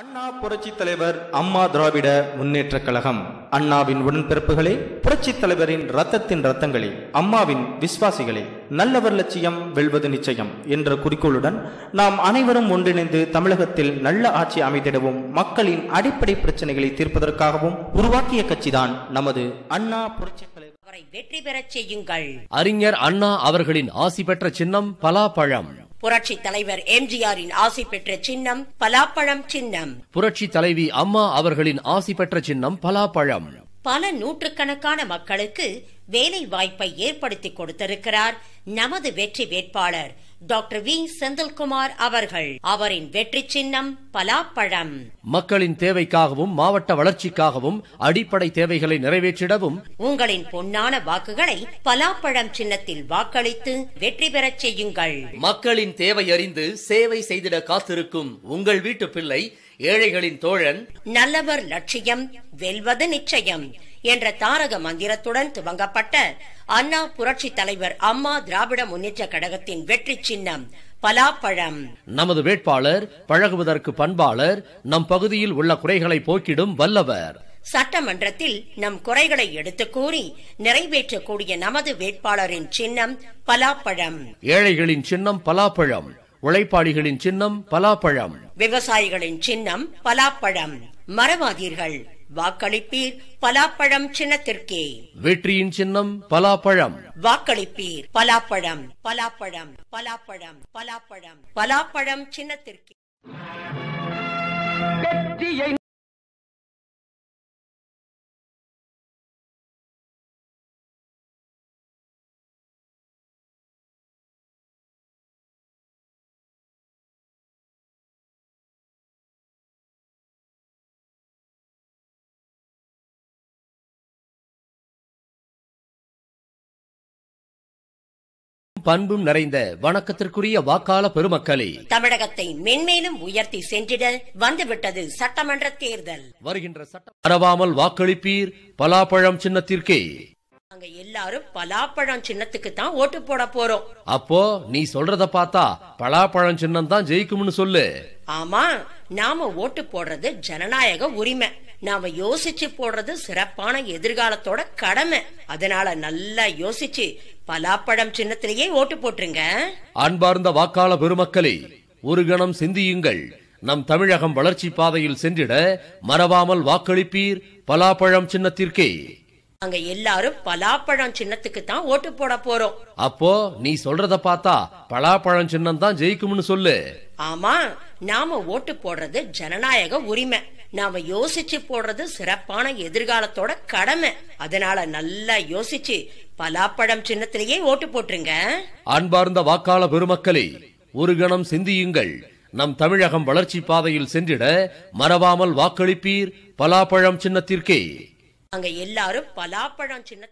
அண்ணா புரட்சி தலைவர் அம்மா திராவிட முன்னேற்ற கழகம் அண்ணாவின் உடன்பிறப்புகளே புரட்சி தலைவரின் ரத்தத்தின் ரத்தங்களே அம்மாவின் விஸ்வாசிகளே நல்லவர் லட்சியம் வெல்வது நிச்சயம் என்ற குறிக்கோளுடன் நாம் அனைவரும் ஒன்றிணைந்து தமிழகத்தில் நல்ல ஆட்சி அமைத்திடவும் மக்களின் அடிப்படை பிரச்சனைகளை தீர்ப்பதற்காகவும் உருவாக்கிய கட்சிதான் நமது அண்ணா புரட்சி தலைவர் வெற்றி பெறச் செய்யுங்கள் அறிஞர் அண்ணா அவர்களின் ஆசி பெற்ற சின்னம் பலாப்பழம் புரட்சி தலைவர் எம்ஜிஆரின் ஆசை பெற்ற சின்னம் பலாப்பழம் சின்னம் புரட்சி தலைவி அம்மா அவர்களின் ஆசி பெற்ற சின்னம் பலாப்பழம் பல நூற்றுக்கணக்கான மக்களுக்கு வேலை வாய்ப்பை ஏற்படுத்தி கொடுத்திருக்கிறார் நமது வெற்றி வேட்பாளர் டாக்டர் வி செந்தில்குமார் அவர்கள் அவரின் வெற்றி சின்னம் பலாப்பழம் மக்களின் தேவைக்காகவும் மாவட்ட வளர்ச்சிக்காகவும் அடிப்படை தேவைகளை நிறைவேற்றிடவும் உங்களின் பொன்னான வாக்குகளை பலாப்பழம் சின்னத்தில் வாக்களித்து வெற்றி பெறச் செய்யுங்கள் மக்களின் தேவை அறிந்து சேவை செய்திட காத்திருக்கும் உங்கள் வீட்டு பிள்ளை ஏழைகளின் தோழன் நல்லவர் லட்சியம் வெல்வது நிச்சயம் என்ற தாரக மந்திரத்துடன் துவங்கப்பட்ட அண்ணா புரட்சி தலைவர் அம்மா திராவிட முன்னேற்ற கழகத்தின் வெற்றி சின்னம் பலாப்பழம் நமது வேட்பாளர் பழகுவதற்கு பண்பாளர் நம் பகுதியில் உள்ள குறைகளை போக்கிடும் வல்லவர் சட்டமன்றத்தில் நம் குறைகளை எடுத்து கூறி நிறைவேற்றக்கூடிய நமது வேட்பாளரின் சின்னம் பலாப்பழம் ஏழைகளின் சின்னம் பலாப்பழம் உழைப்பாளிகளின் சின்னம் பலாப்பழம் விவசாயிகளின் சின்னம் பலாப்பழம் மறவாதீர்கள் வாக்களிப்பீர் பலாப்பழம் சின்னத்திற்கே வெற்றியின் சின்னம் பலாப்பழம் வாக்களிப்பீர் பலாப்பழம் பலாப்பழம் பலாப்பழம் பலாப்பழம் பலாப்பழம் சின்னத்திற்கே பண்பும் நிறைந்த வணக்கத்திற்குரிய வாக்காள பெருமக்களே தமிழகத்தை மென்மேலும் உயர்த்தி சென்றிட வந்துவிட்டது சட்டமன்ற தேர்தல் வருகின்ற சட்டம் அறவாமல் வாக்களிப்பீர் பலாப்பழம் சின்னத்திற்கே நாங்க எல்லாரும் பலாப்பழம் சின்னத்துக்கு தான் ஓட்டு போட போறோம் அப்போ நீ சொல்றத பார்த்தா பலாப்பழம் சின்னம் தான் ஜெயிக்கும்னு சொல்லு ஆமா நாம ஓட்டு போடுறது ஜனநாயக உரிமை நாம யோசிச்சு போடுறது சிறப்பான எதிர்காலத்தோட கடமை அதனால நல்லா யோசிச்சு பலாப்பழம் சின்னத்திலேயே ஓட்டு போட்டுருங்க அன்பார்ந்த வாக்காள பெருமக்களே ஒரு கணம் சிந்தியுங்கள் நம் தமிழகம் வளர்ச்சி பாதையில் சென்றிட மறவாமல் வாக்களிப்பீர் பலாப்பழம் சின்னத்திற்கே அங்க எல்லாரும் பலாப்பழம் சின்னத்துக்கு தான் ஓட்டு போட போறோம் அப்போ நீ சொல்றத பார்த்தா பலாப்பழம் சின்னம் தான் ஜெயிக்கும்னு சொல்லு ஆமா நாம ஓட்டு போடுறது ஜனநாயக உரிமை நாம யோசிச்சு போடுறது சிறப்பான எதிர்காலத்தோட கடமை அதனால நல்லா யோசிச்சு பலாப்பழம் சின்னத்திலேயே ஓட்டு போட்டுருங்க அன்பார்ந்த வாக்காள பெருமக்களே ஒரு கணம் சிந்தியுங்கள் நம் தமிழகம் வளர்ச்சி பாதையில் சென்றிட மறவாமல் வாக்களிப்பீர் பலாப்பழம் சின்னத்திற்கே அங்க எல்லாரும் பலாப்பழம் சின்ன